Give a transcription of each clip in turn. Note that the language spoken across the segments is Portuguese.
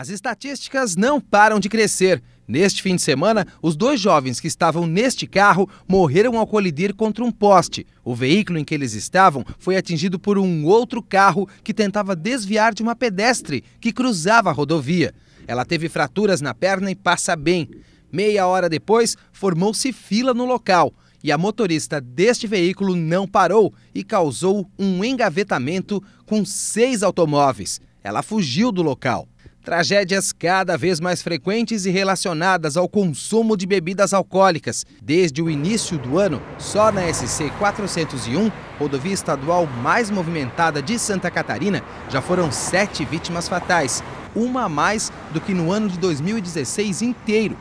As estatísticas não param de crescer. Neste fim de semana, os dois jovens que estavam neste carro morreram ao colidir contra um poste. O veículo em que eles estavam foi atingido por um outro carro que tentava desviar de uma pedestre que cruzava a rodovia. Ela teve fraturas na perna e passa bem. Meia hora depois, formou-se fila no local e a motorista deste veículo não parou e causou um engavetamento com seis automóveis. Ela fugiu do local. Tragédias cada vez mais frequentes e relacionadas ao consumo de bebidas alcoólicas. Desde o início do ano, só na SC 401, rodovia estadual mais movimentada de Santa Catarina, já foram sete vítimas fatais, uma a mais do que no ano de 2016 inteiro.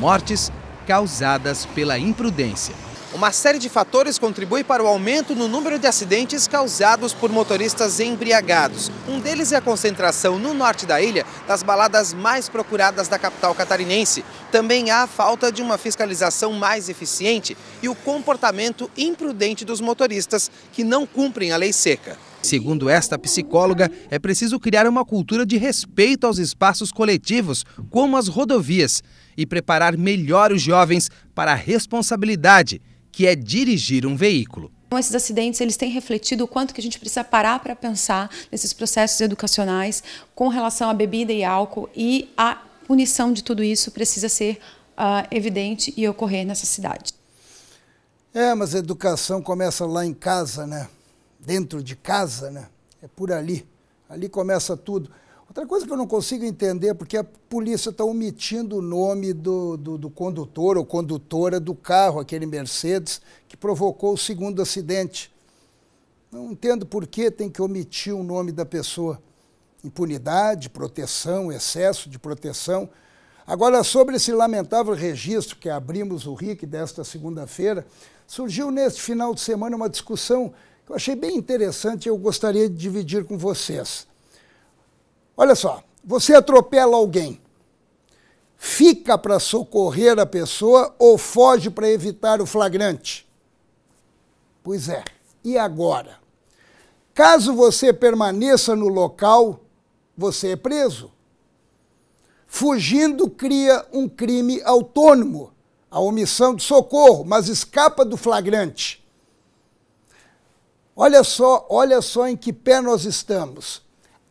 Mortes causadas pela imprudência. Uma série de fatores contribui para o aumento no número de acidentes causados por motoristas embriagados. Um deles é a concentração no norte da ilha das baladas mais procuradas da capital catarinense. Também há a falta de uma fiscalização mais eficiente e o comportamento imprudente dos motoristas que não cumprem a lei seca. Segundo esta psicóloga, é preciso criar uma cultura de respeito aos espaços coletivos, como as rodovias, e preparar melhor os jovens para a responsabilidade que é dirigir um veículo. Então, esses acidentes eles têm refletido o quanto que a gente precisa parar para pensar nesses processos educacionais com relação à bebida e álcool e a punição de tudo isso precisa ser uh, evidente e ocorrer nessa cidade. É, mas a educação começa lá em casa, né? Dentro de casa, né? É por ali. Ali começa tudo. Outra coisa que eu não consigo entender, porque a polícia está omitindo o nome do, do, do, condutor ou condutora do carro, aquele Mercedes, que provocou o segundo acidente. Não entendo por que tem que omitir o nome da pessoa. Impunidade, proteção, excesso de proteção. Agora, sobre esse lamentável registro que abrimos o RIC desta segunda-feira, surgiu neste final de semana uma discussão que eu achei bem interessante e eu gostaria de dividir com vocês. Olha só, você atropela alguém, fica para socorrer a pessoa ou foge para evitar o flagrante? Pois é, e agora? Caso você permaneça no local, você é preso. Fugindo cria um crime autônomo, a omissão de socorro, mas escapa do flagrante. Olha só, olha só em que pé nós estamos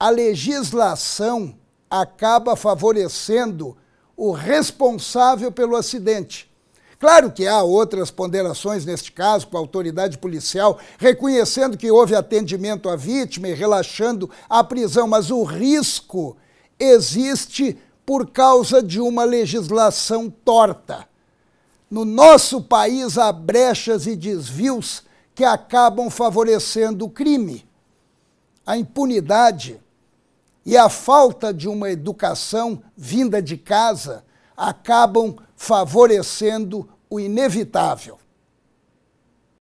a legislação acaba favorecendo o responsável pelo acidente. Claro que há outras ponderações neste caso, com a autoridade policial reconhecendo que houve atendimento à vítima e relaxando a prisão, mas o risco existe por causa de uma legislação torta. No nosso país há brechas e desvios que acabam favorecendo o crime. A impunidade e a falta de uma educação vinda de casa acabam favorecendo o inevitável.